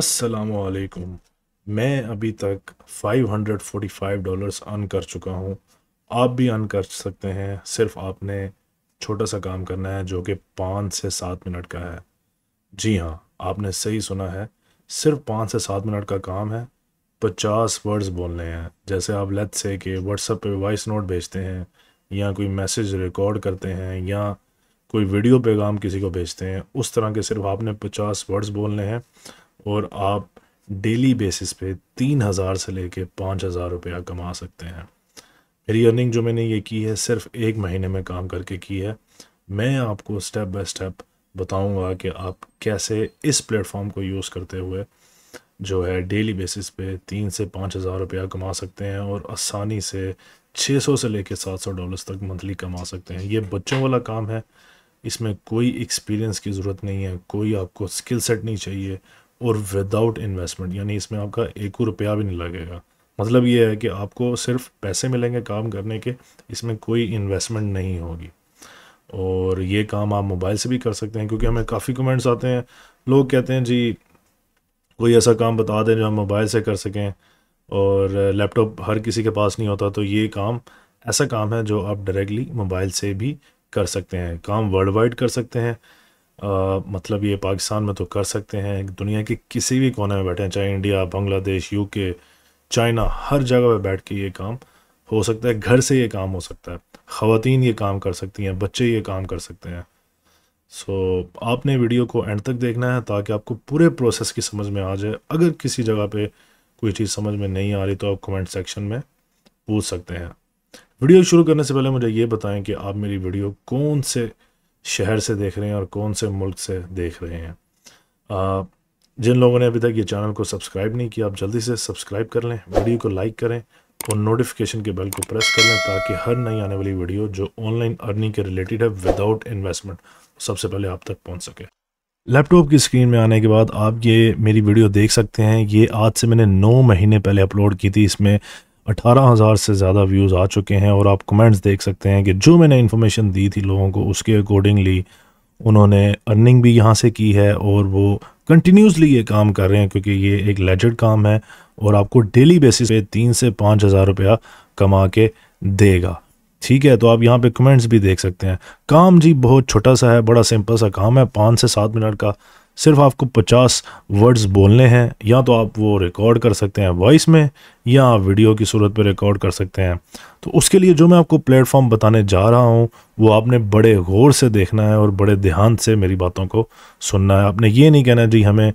असलकुम मैं अभी तक 545 डॉलर्स अर्न कर चुका हूँ आप भी अर्न कर सकते हैं सिर्फ आपने छोटा सा काम करना है जो कि पाँच से सात मिनट का है जी हाँ आपने सही सुना है सिर्फ पाँच से सात मिनट का काम है पचास वर्ड्स बोलने हैं जैसे आप लत से कि व्हाट्सएप पे वॉइस नोट भेजते हैं या कोई मैसेज रिकॉर्ड करते हैं या कोई वीडियो पैगाम किसी को भेजते हैं उस तरह के सिर्फ आपने पचास वर्ड्स बोलने हैं और आप डेली बेसिस पे तीन हज़ार से लेके पाँच हज़ार रुपया कमा सकते हैं मेरी अर्निंग जो मैंने ये की है सिर्फ एक महीने में काम करके की है मैं आपको स्टेप बाय स्टेप बताऊंगा कि आप कैसे इस प्लेटफॉर्म को यूज़ करते हुए जो है डेली बेसिस पे तीन से पाँच हज़ार रुपया कमा सकते हैं और आसानी से छः सौ से लेके सात सौ डॉलर्स तक मंथली कमा सकते हैं ये बच्चों वाला काम है इसमें कोई एक्सपीरियंस की ज़रूरत नहीं है कोई आपको स्किल सेट नहीं चाहिए और विदाउट इन्वेस्टमेंट यानी इसमें आपका एक रुपया भी नहीं लगेगा मतलब ये है कि आपको सिर्फ पैसे मिलेंगे काम करने के इसमें कोई इन्वेस्टमेंट नहीं होगी और ये काम आप मोबाइल से भी कर सकते हैं क्योंकि हमें काफ़ी कमेंट्स आते हैं लोग कहते हैं जी कोई ऐसा काम बता दें जो हम मोबाइल से कर सकें और लैपटॉप हर किसी के पास नहीं होता तो ये काम ऐसा काम है जो आप डायरेक्टली मोबाइल से भी कर सकते हैं काम वर्ल्ड वाइड कर सकते हैं मतलब ये पाकिस्तान में तो कर सकते हैं दुनिया के किसी भी कोने में बैठे हैं चाहे इंडिया बांग्लादेश यूके चाइना हर जगह पे बैठ के ये काम हो सकता है घर से ये काम हो सकता है ख़वान ये काम कर सकती हैं बच्चे ये काम कर सकते हैं सो so, आपने वीडियो को एंड तक देखना है ताकि आपको पूरे प्रोसेस की समझ में आ जाए अगर किसी जगह पे कोई चीज़ समझ में नहीं आ रही तो आप कमेंट सेक्शन में पूछ सकते हैं वीडियो शुरू करने से पहले मुझे ये बताएं कि आप मेरी वीडियो कौन से शहर से देख रहे हैं और कौन से मुल्क से देख रहे हैं आ, जिन लोगों ने अभी तक ये चैनल को सब्सक्राइब नहीं किया आप जल्दी से सब्सक्राइब कर लें वीडियो को लाइक करें और नोटिफिकेशन के बेल को प्रेस कर लें ताकि हर नई आने वाली वीडियो जो ऑनलाइन अर्निंग के रिलेटेड है विदाउट इन्वेस्टमेंट सबसे पहले आप तक पहुंच सके लैपटॉप की स्क्रीन में आने के बाद आप ये मेरी वीडियो देख सकते हैं ये आज से मैंने नौ महीने पहले अपलोड की थी इसमें अठारह हज़ार से ज़्यादा व्यूज़ आ चुके हैं और आप कमेंट्स देख सकते हैं कि जो मैंने इन्फॉर्मेशन दी थी लोगों को उसके अकॉर्डिंगली उन्होंने अर्निंग भी यहाँ से की है और वो कंटिन्यूसली ये काम कर रहे हैं क्योंकि ये एक लेजड काम है और आपको डेली बेसिस पे तीन से पाँच हज़ार रुपया कमा के देगा ठीक है तो आप यहाँ पे कमेंट्स भी देख सकते हैं काम जी बहुत छोटा सा है बड़ा सिंपल सा काम है पाँच से सात मिनट का सिर्फ आपको 50 वर्ड्स बोलने हैं या तो आप वो रिकॉर्ड कर सकते हैं वॉइस में या आप वीडियो की सूरत पर रिकॉर्ड कर सकते हैं तो उसके लिए जो मैं आपको प्लेटफॉर्म बताने जा रहा हूँ वो आपने बड़े गौर से देखना है और बड़े ध्यान से मेरी बातों को सुनना है आपने ये नहीं कहना जी हमें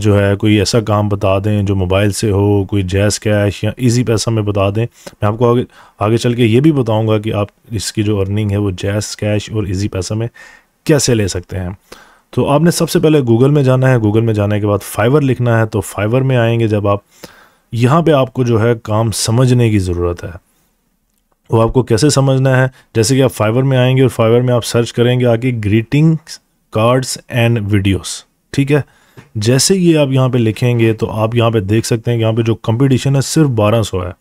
जो है कोई ऐसा काम बता दें जो मोबाइल से हो कोई जैस कैश या इजी पैसा में बता दें मैं आपको आगे आगे चल के ये भी बताऊंगा कि आप इसकी जो अर्निंग है वो जैस कैश और इजी पैसा में कैसे ले सकते हैं तो आपने सबसे पहले गूगल में जाना है गूगल में जाने के बाद फाइवर लिखना है तो फाइवर में आएंगे जब आप यहाँ पे आपको जो है काम समझने की ज़रूरत है वो आपको कैसे समझना है जैसे कि आप फाइवर में आएंगे और फाइवर में आप सर्च करेंगे आगे ग्रीटिंग कार्ड्स एंड वीडियोस ठीक है जैसे ये आप यहाँ पे लिखेंगे तो आप यहाँ पे देख सकते हैं यहाँ पे जो कंपटीशन है सिर्फ 1200 है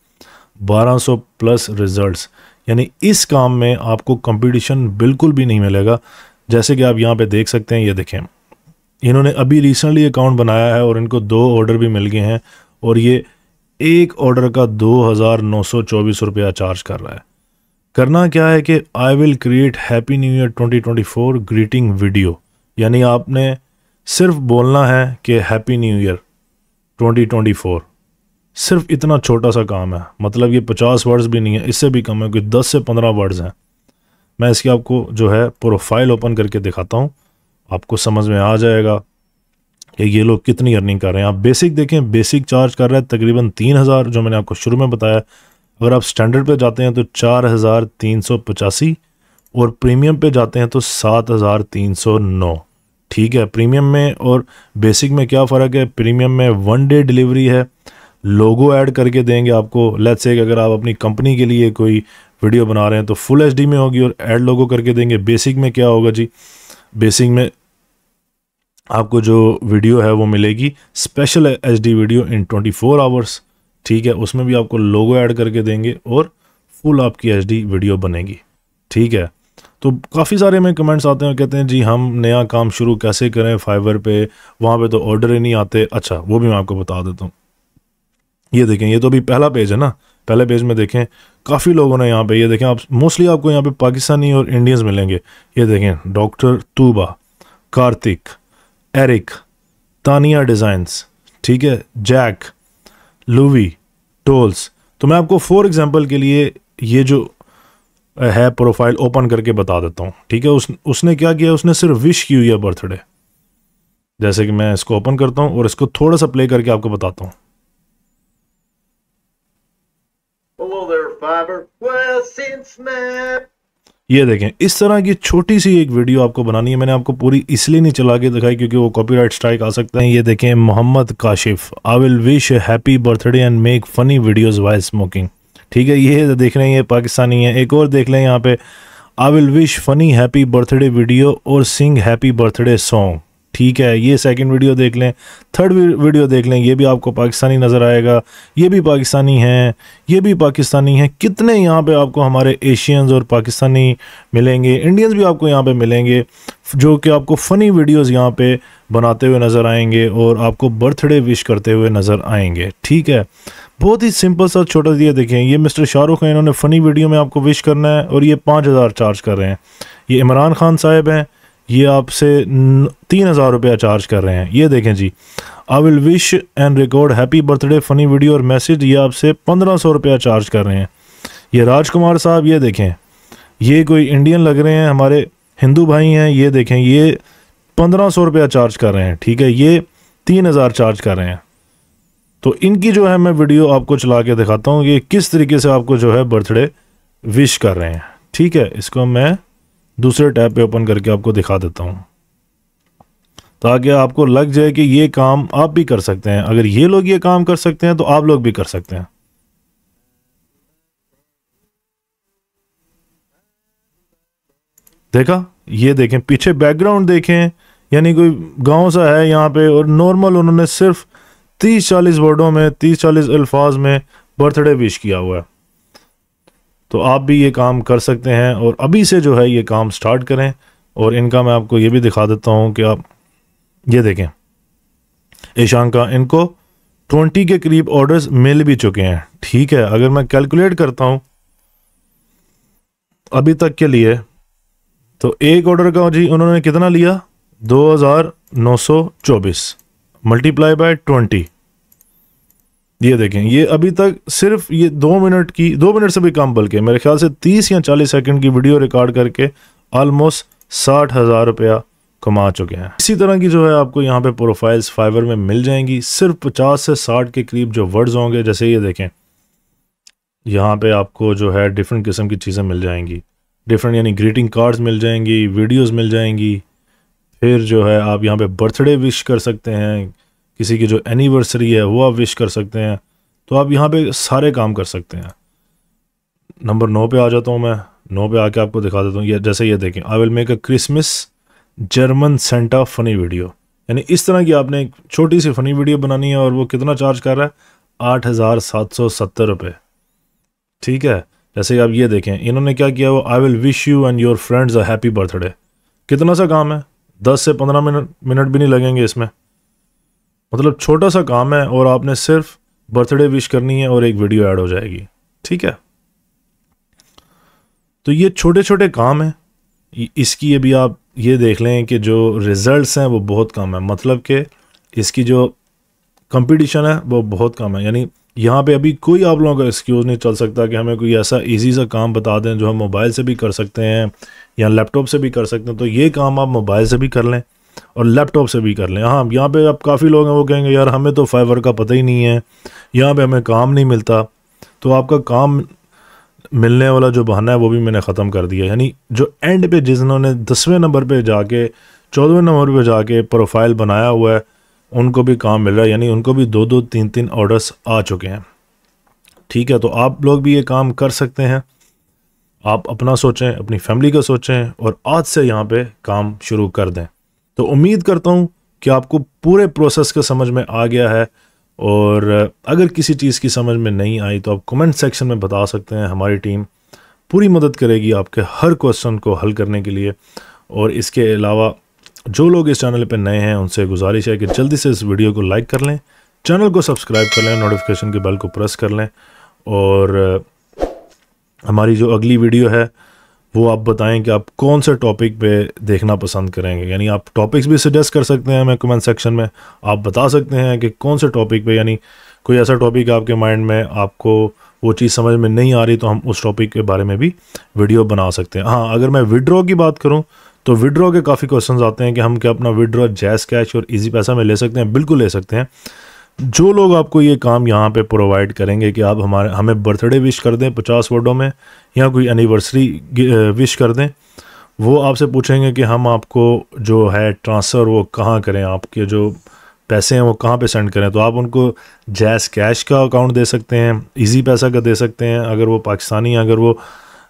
1200 प्लस रिजल्ट्स यानी इस काम में आपको कंपटीशन बिल्कुल भी नहीं मिलेगा जैसे कि आप यहाँ पे देख सकते हैं ये देखें इन्होंने अभी रिसेंटली अकाउंट बनाया है और इनको दो ऑर्डर भी मिल गए हैं और ये एक ऑर्डर का दो हज़ार नौ सौ चौबीस रुपया चार्ज कर रहा है करना क्या है कि I will create happy new year twenty twenty four greeting video यानी आपने सिर्फ बोलना है कि happy new year twenty twenty four सिर्फ इतना छोटा सा काम है मतलब ये पचास वर्ड्स भी नहीं है इससे भी कम है क्योंकि दस से पंद्रह वर्ड्स हैं मैं इसकी आपको जो है प्रोफाइल ओपन करके दिखाता हूँ आपको समझ में आ जाएगा कि ये लोग कितनी अर्निंग कर रहे हैं आप बेसिक देखें बेसिक चार्ज कर रहा है तकरीबन तीन हज़ार जो मैंने आपको शुरू में बताया अगर आप स्टैंडर्ड पे जाते हैं तो चार हज़ार तीन सौ पचासी और प्रीमियम पे जाते हैं तो सात हज़ार तीन सौ नौ ठीक है प्रीमियम में और बेसिक में क्या फ़र्क है प्रीमियम में वन डे डिलीवरी है लोगो ऐड करके देंगे आपको लेट्स से अगर आप अपनी कंपनी के लिए कोई वीडियो बना रहे हैं तो फुल एच में होगी और एड लोगो करके देंगे बेसिक में क्या होगा जी बेसिक में आपको जो वीडियो है वो मिलेगी special H video in 24 hours ठीक है उसमें भी आपको लोगो ऐड करके देंगे और फुल आपकी एच वीडियो बनेगी ठीक है तो काफ़ी सारे में कमेंट्स आते हैं और कहते हैं जी हम नया काम शुरू कैसे करें फाइवर पे वहाँ पे तो ऑर्डर ही नहीं आते अच्छा वो भी मैं आपको बता देता हूँ ये देखें ये तो अभी पहला पेज है ना पहले पेज में देखें काफ़ी लोगों ने यहाँ पे ये देखें आप मोस्टली आपको यहाँ पे पाकिस्तानी और इंडियंस मिलेंगे ये देखें doctor Tuba Kartik Eric Tania designs ठीक है जैक लूवी टोल्स तो मैं आपको फॉर एग्जांपल के लिए ये जो है प्रोफाइल ओपन करके बता देता हूँ ठीक है उस उसने क्या किया उसने सिर्फ विश की हुई है बर्थडे जैसे कि मैं इसको ओपन करता हूँ और इसको थोड़ा सा प्ले करके आपको बताता हूँ Hello there, Fiverr. Well, since मैं ये देखें इस तरह की छोटी सी एक वीडियो आपको बनानी है मैंने आपको पूरी इसलिए नहीं चला के दिखाई क्योंकि वो कॉपीराइट स्ट्राइक आ सकता है ये देखें Mohammad Kashif I will wish happy birthday and make funny videos while smoking ठीक है ये देख रहे हैं ये पाकिस्तानी है एक और देख लें यहाँ पे I will wish funny happy birthday video और सिंग हैप्पी बर्थडे सॉन्ग ठीक है ये सेकंड वीडियो देख लें थर्ड वीडियो देख लें ये भी आपको पाकिस्तानी नज़र आएगा ये भी पाकिस्तानी हैं ये भी पाकिस्तानी हैं कितने यहाँ पे आपको हमारे एशियंस और पाकिस्तानी मिलेंगे इंडियंस भी आपको यहाँ पे मिलेंगे जो कि आपको फ़नी वीडियोस यहाँ पे बनाते हुए नज़र आएंगे और आपको बर्थडे विश करते हुए नज़र आएंगे ठीक है बहुत ही सिंपल सा छोटा दिया देखें ये मिस्टर शाहरुख हैं इन्होंने फ़नी वीडियो में आपको विश करना है और ये पाँच हज़ार चार्ज कर रहे हैं ये इमरान खान साहब हैं ये आपसे तीन हज़ार रुपया चार्ज कर रहे हैं ये देखें जी I will wish and record happy birthday funny video और मैसेज ये आपसे पंद्रह सौ रुपया चार्ज कर रहे हैं ये राजकुमार साहब ये देखें ये कोई इंडियन लग रहे हैं हमारे हिंदू भाई हैं ये देखें ये पंद्रह सौ रुपया चार्ज कर रहे हैं ठीक है ये तीन हज़ार चार्ज कर रहे हैं तो इनकी जो है मैं वीडियो आपको चला के दिखाता हूँ ये किस तरीके से आपको जो है बर्थडे विश कर रहे हैं ठीक है इसको मैं दूसरे टैब पे ओपन करके आपको दिखा देता हूँ ताकि आपको लग जाए कि ये काम आप भी कर सकते हैं अगर ये लोग ये काम कर सकते हैं तो आप लोग भी कर सकते हैं देखा ये देखें पीछे बैकग्राउंड देखें यानी कोई गांव सा है यहाँ पे और नॉर्मल उन्होंने सिर्फ तीस चालीस वर्डों में तीस चालीस अल्फाज में बर्थडे विश किया हुआ है तो आप भी ये काम कर सकते हैं और अभी से जो है ये काम स्टार्ट करें और इनका मैं आपको ये भी दिखा देता हूँ कि आप ये देखें ईशांका इनको ट्वेंटी के करीब ऑर्डर्स मिल भी चुके हैं ठीक है अगर मैं कैलकुलेट करता हूँ अभी तक के लिए तो एक ऑर्डर का जी उन्होंने कितना लिया 2924 मल्टीप्लाई बाय ट्वेंटी ये देखें ये अभी तक सिर्फ ये दो मिनट की दो मिनट से भी कम बल्कि मेरे ख्याल से तीस या चालीस सेकंड की वीडियो रिकॉर्ड करके आलमोस्ट साठ हज़ार रुपया कमा चुके हैं इसी तरह की जो है आपको यहाँ पे प्रोफाइल्स फाइवर में मिल जाएंगी सिर्फ पचास से साठ के करीब जो वर्ड्स होंगे जैसे ये देखें यहाँ पे आपको जो है डिफरेंट किस्म की चीज़ें मिल जाएंगी डिफरेंट यानी ग्रीटिंग कार्ड्स मिल जाएंगी वीडियोज मिल जाएंगी फिर जो है आप यहाँ पे बर्थडे विश कर सकते हैं किसी की जो एनिवर्सरी है वो आप विश कर सकते हैं तो आप यहाँ पे सारे काम कर सकते हैं नंबर नौ पे आ जाता हूँ मैं नौ पे आके आपको दिखा देता हूँ ये जैसे ये देखें I will make a Christmas German Santa funny video यानी इस तरह की आपने एक छोटी सी फ़नी वीडियो बनानी है और वो कितना चार्ज कर रहा है आठ हज़ार सात सौ सत्तर रुपये ठीक है जैसे आप ये देखें इन्होंने क्या किया वो I will wish you and your friends a happy birthday कितना सा काम है दस से पंद्रह मिनट मिनट भी नहीं लगेंगे इसमें मतलब छोटा सा काम है और आपने सिर्फ बर्थडे विश करनी है और एक वीडियो ऐड हो जाएगी ठीक है तो ये छोटे छोटे काम हैं इसकी अभी आप ये देख लें कि जो रिज़ल्ट्स हैं वो बहुत कम है मतलब कि इसकी जो कंपटीशन है वो बहुत कम है यानी यहाँ पे अभी कोई आप लोगों का एक्सक्यूज़ नहीं चल सकता कि हमें कोई ऐसा इजी सा काम बता दें जो हम मोबाइल से भी कर सकते हैं या लैपटॉप से भी कर सकते हैं तो ये काम आप मोबाइल से भी कर लें और लैपटॉप से भी कर लें हाँ यहाँ पे अब काफ़ी लोग हैं वो कहेंगे यार हमें तो फाइवर का पता ही नहीं है यहाँ पे हमें काम नहीं मिलता तो आपका काम मिलने वाला जो बहाना है वो भी मैंने ख़त्म कर दिया यानी जो एंड पे जिन्होंने दसवें नंबर पे जाके चौदहवें नंबर पे जाके प्रोफाइल बनाया हुआ है उनको भी काम मिल रहा है यानी उनको भी दो दो तीन तीन ऑर्डर्स आ चुके हैं ठीक है तो आप लोग भी ये काम कर सकते हैं आप अपना सोचें अपनी फैमिली का सोचें और आज से यहाँ पे काम शुरू कर दें तो उम्मीद करता हूँ कि आपको पूरे प्रोसेस का समझ में आ गया है और अगर किसी चीज़ की समझ में नहीं आई तो आप कमेंट सेक्शन में बता सकते हैं हमारी टीम पूरी मदद करेगी आपके हर क्वेश्चन को हल करने के लिए और इसके अलावा जो लोग इस चैनल पर नए हैं उनसे गुजारिश है कि जल्दी से इस वीडियो को लाइक कर लें चैनल को सब्सक्राइब कर लें नोटिफिकेशन के बेल को प्रेस कर लें और हमारी जो अगली वीडियो है वो आप बताएं कि आप कौन से टॉपिक पे देखना पसंद करेंगे यानी आप टॉपिक्स भी सजेस्ट कर सकते हैं हमें कमेंट सेक्शन में आप बता सकते हैं कि कौन से टॉपिक पे यानी कोई ऐसा टॉपिक आपके माइंड में आपको वो चीज़ समझ में नहीं आ रही तो हम उस टॉपिक के बारे में भी वीडियो बना सकते हैं हाँ अगर मैं विड्रॉ की बात करूँ तो विड्रॉ के काफ़ी क्वेश्चन आते हैं कि हम क्या अपना विड्रॉ जैस कैश और ईजी पैसा में ले सकते हैं बिल्कुल ले सकते हैं जो लोग आपको ये काम यहाँ पे प्रोवाइड करेंगे कि आप हमारे हमें बर्थडे विश कर दें पचास वर्डों में या कोई एनिवर्सरी विश कर दें वो आपसे पूछेंगे कि हम आपको जो है ट्रांसफ़र वो कहाँ करें आपके जो पैसे हैं वो कहाँ पे सेंड करें तो आप उनको जैस कैश का अकाउंट दे सकते हैं इजी पैसा का दे सकते हैं अगर वो पाकिस्तानी अगर वो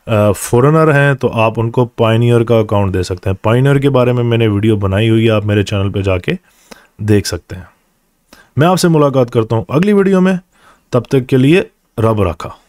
फॉरेनर हैं तो आप उनको पाइनियर का अकाउंट दे सकते हैं पाइनियर के बारे में मैंने वीडियो बनाई हुई है आप मेरे चैनल पर जाके देख सकते हैं मैं आपसे मुलाकात करता हूँ अगली वीडियो में तब तक के लिए रब रखा